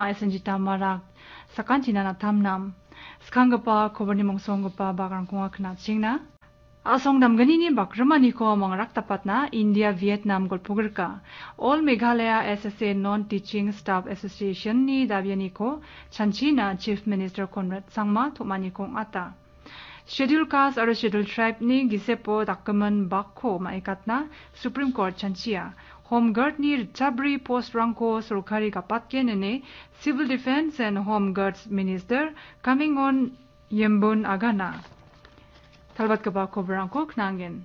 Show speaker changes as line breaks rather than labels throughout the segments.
aisenjita marak sakanchina na thamnam skangpa khobani mongsongpa bakran kunga khna chingna asong damgani ni bakramani ko mangrak tapatna india vietnam gol pugurka all meghalaya ssa non teaching staff association ni dabyani ko chanchina chief minister konrad sangma thumani ko ata schedule caste और schedule tribe नि गिसेपो दाकमन बाखो माइकातना supreme court छानचिया होमगार्डनि जाब्रै पस्टरांखौ सरकारि गापातके नेने civil defence and home guards minister कामिं अन येम्बुन आगाना थालबाद गोबा खबरांखौ खोनांगोन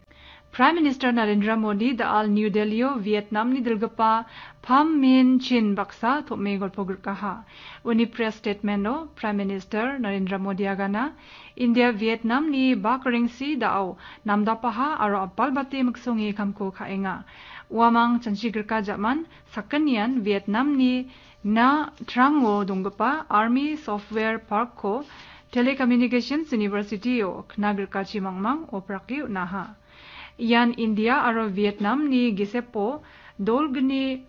Prime Minister Narendra Modi da al New Delhi Vietnam ni dilgapa Pham Min Chin Baksa to me golpo kaha uni press statement no Prime Minister Narendra Modi agana India Vietnam ni ba currency da au namda paha aro apal bate mksongi kamko khaenga wamang chanchigirka jaman sakanian Vietnam ni na trango dongpa Army Software Park ko Telecommunications University o khnagrka chi mangmang opraki naha ian India aro Vietnam ni gisepo dol gini dolgni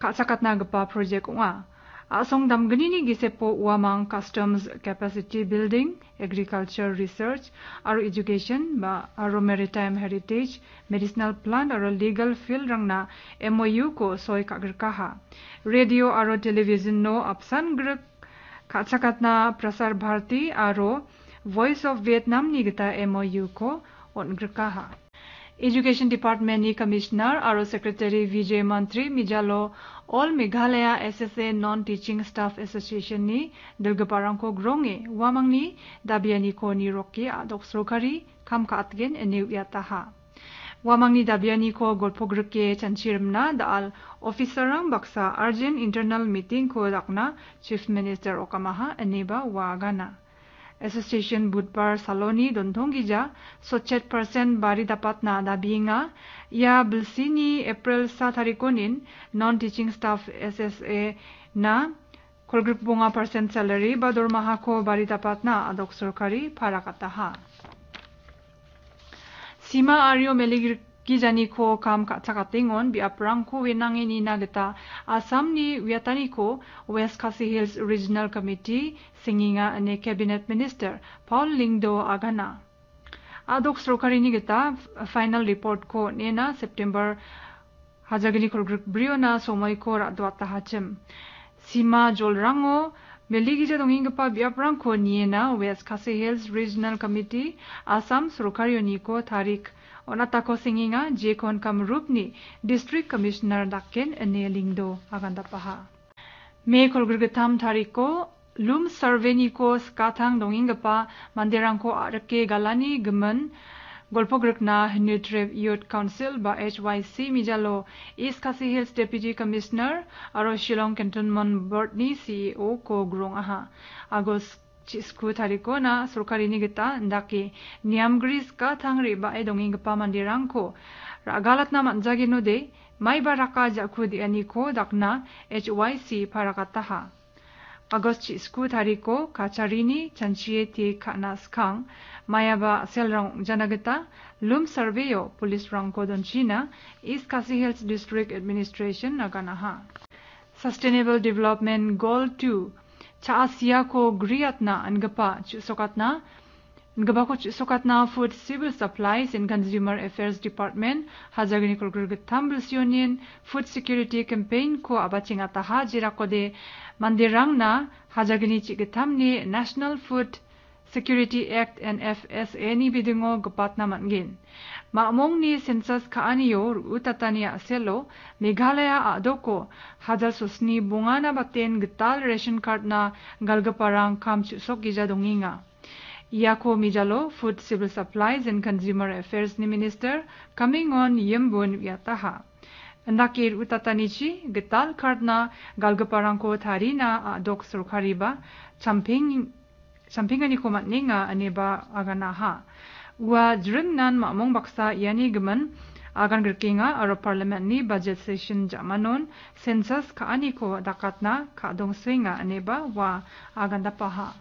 kasakatna gpa project nga asong gini ni gisepo uamang customs capacity building agriculture research aro education ba aro maritime heritage medicinal plant aro legal field rangna MOU ko soi kagir radio aro television no apsan grk kasakatna prasar bharti aro voice of vietnam ni gita MOU ko on grkaha education department commissioner और secretary Vijay मंत्री मिजालो all Meghalaya SSA non teaching staff association नि दुर्गपारंग को ग्रोंगे वामंग नि दाबियानी को नि रोकि आदोक्सरोखारी खामखातगेन एनिउ याताहा वामंग नि दाबियानी को गोलफोग्रके चनसिरमना दाल ऑफिसरंग बक्सा अर्जेंट इंटरनल मीटिंग को रखना चीफ मिनिस्टर ओकामाहा एनिबा वागाना Association Budpar Saloni Dontonggija so chairperson Bari dapat na dabinga ya bilsini April sa tarikonin non-teaching staff SSA na kolgripbunga percent salary ba dormaha ko bari dapat na adok sorkari parakataha Sima Aryo Meligir 기자니코 감 차가땡온 비아프랑코 웨낭에니 나게타 아삼니 위아타니코 웨스 카시 힐스 리지널 커미티 싱잉아 아네 캐비넷 미니스터 폴 링도 아가나 आदोक स्रोकारी निगता final report को नेना सितंबर हाजागनी खोलग्रुक ब्रियोना सोमय को रादवाता हाचम सीमा जोलरांगो মেলিগি J দংগিং গপা বিয়াপ্রাং কো নিয়েনা west Khasi hills regional committee Assam সরকারিও নিকো তারিখ ওনা তাকো সিঙ্গিং আ জে কোন কাম রূপ নি ডিস্ট্রিক্ট কমিশনার ডাকেন এনে লিং দো আগান্দা পাহা মে কল গ্রগ Golpogrukna Nutriv Youth Council ba HYC Mijalo East Khasi Hills Deputy Commissioner aro Shillong Cantonment Board ni CEO ko grong aha August chisku tariko na surkari nigita ndaki niamgris ka thangri ba edongi gpa mandirang ko ragalat na manjagi no de mai baraka jakudi aniko dakna HYC parakataha pagoschi sku tariko kacharini chanchie tie khana skang mayaba selrong janagata lum surveyo police rang china east kasi hills district administration naganaha sustainable development goal 2 cha asiya ko griyatna angapa chusokatna Ngbakuch Sokatna Food Civil Supplies and Consumer Affairs Department, Hazagini Kurgurgut Tumbles Union, Food Security Campaign Ko Abachinga Taha Jirakode, Mandirangna, Hazagini Chigitamni National Food Security Act and FSA ni bidingo gapatna mangin. among ni census kaaniyo utatania aselo Meghalaya adoko hazar susni bungana baten gital ration card na galgaparang kamchusok gija donginga. Yako Mijalo, Food Civil Supplies and Consumer Affairs ni Minister, on yembun yataha. Nakir utatanichi getal kardna galgaparangko tarina a ah, dok surkariba champing champingani komatninga Aniba aganaha. Wa dringnan ma'mong baksa yani geman agan gerkinga aro parliament ni budget session jamanon census kaani ko dakatna kadong swinga Aniba, wa agan dapaha.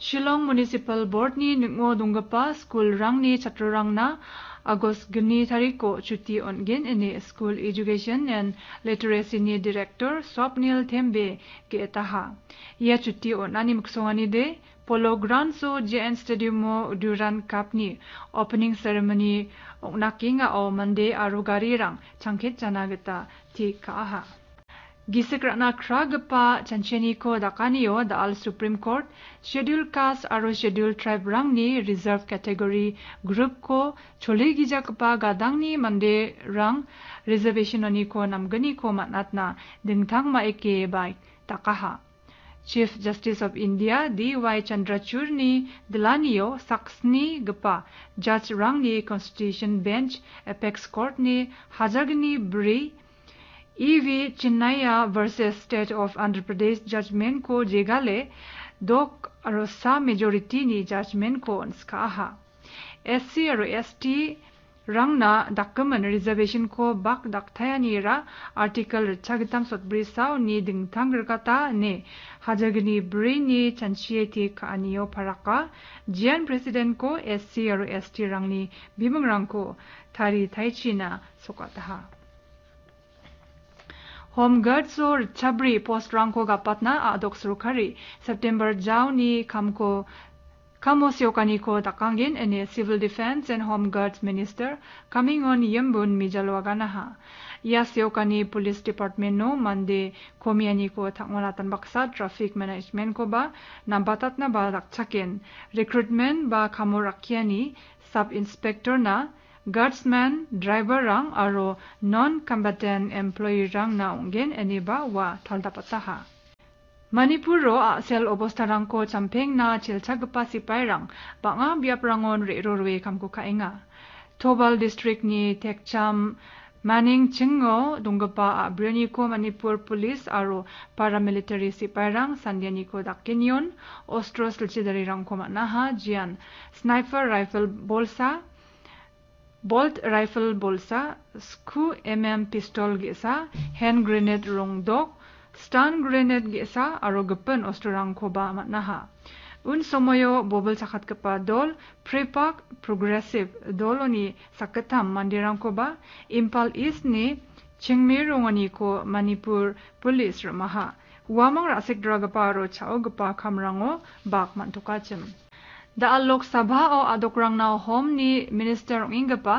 Shillong Municipal Board ni nukmo dunga school rang ni chatro rang na Agos gini tariko chuti on gin ini School Education and Literacy ni Director Sopnil Thembe ke etaha. Ia chuti onani nani de Polo Grand So JN Stadium mo Duran kapni opening ceremony ok naki nga o mande aro gari rang changket chana gita ti kaha. Ka Gisikrakna kragapa chancheniko dakanio the Al Supreme Court Schedule caste aro Schedule tribe rangni reserve category group ko Chole cholegijakpa gadangni mande rang reservation ani ko namgani ko matnatna dingthangma eke bai takaha Chief Justice of India D.Y. Chandrachurni Dilaniyo Saksni Gpa Judge Rangni Constitution Bench Apex Court Ni Hazagni Bri EV Chinnaiah versus state of Andhra Pradesh judgment को जेगाले दोक और सा majority ने judgement को उनका S C और S T रंगना डाकमन reservation को बाक डाकथाया आर्टिकल छगतम सतब्री साउ नि दिंगथांग रकाता ने हाजगनी ब्रे नि चनसिएति कानियो फराका जियन प्रेसिडेंट को एस सी और एस टी रंगनी बिमंग रंग को थारी थाइचिना सोकाता होम गार्ड सो छब्री पोस्ट रंगो का पटना आदोक सुरुखरी सेप्टेम्बर जाऊनी खमको खमो सियोकानी को दकांगिन एने civil defence and home guard minister कमिंग ऑन यम्बुन मिजलवागा नहा या सियोकानी पुलिस डिपार्टमेंट नो मंदे खोमियानी को थकोला तनबक्सा ट्राफिक मैनेजमेंट को बा नंबातना बा रक्षकेन रिक्रूटमेंट बा खमो रखियानी सब इंस्पेक्टर ना গাসম্ন ড্রাইভারা আৰো ননকমবaটeন এমp্লরাং না ংগeন এনেবা বা থালদাপাতাহা মানিপুররো াসেল অবস্তারাংকো চামপেnনা চেলচাগবা ছিপাইরাং বাgা ব্াপরাঙন রেররু়ে কামক খা ইা থবাল ডিষট্রিকনি থ্কচা মানিং চি দংগবা ব্ি়নিখো মানিপুর পoলিচ আৰো পaরামিlিটরি ছিপাইরাং সানদiানিখ দাক্কিনন অষ্ট্র শিলচেদারিরাংখমানাহা জিান স্নাyফৰ rifle bolt rifle bolsa sku mm pistol gesa hand grenade rong dok stun grenade gesa aro gapan ostrang khoba manaha un somoyo bobol sakat kapa dol prepak progressive doloni sakatam mandirang khoba impal east ni chingme rongani ko manipur police ramaha wamang rasik dragapa ro chao gapa khamrango bak mantukachim da Lok Sabha o adokrang nao home ni Minister Ingapa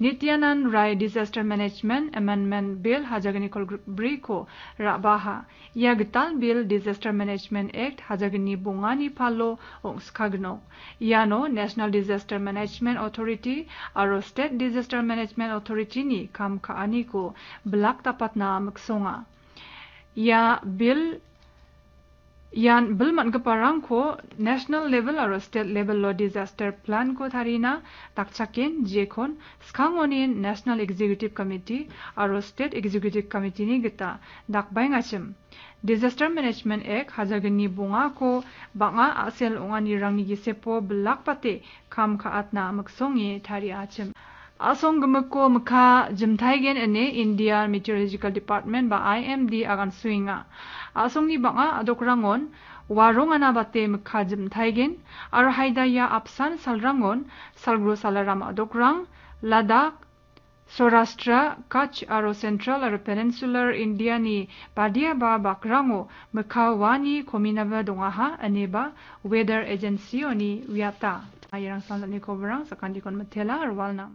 Nityanand Rai Disaster Management Amendment Bill hajagani kol briko rabaha yagtal bill Disaster Management Act hajagani bungani phalo ongskagno yano National Disaster Management Authority aro State Disaster Management Authority ni kam khaani ko blak tapat namak songa ya bill यान bill मनगपरांग को national level और state level लो disaster plan को थारीना ताकचाकेन जेकोन स्कांगोनी नेशनल एग्जीक्यूटिव कमिटी और स्टेट एग्जीक्यूटिव कमिटी ने गता दाक बैंग डिजास्टर मैनेजमेंट एक हजागनी बुंगा को बंगा आसेल उंगानी रंगी गिसेपो ब्लाक पते काम का अतना मकसोंगे थारी अचिम Asong gemeko mekha jemthai gen ane India Meteorological Department ba IMD agan suinga. Asong ni banga adokrangon warong anabate mekha jemthai gen ar haidaya apsan salrangon salgro salaram adok rang Ladakh Saurashtra, Kutch aro Central aro Peninsular India ni badia ba bakrango mekha wani kominaba dongaha ane ba Weather Agency ni wiata. Ayerang sanat ni kobrang sakandikon metela arwalna.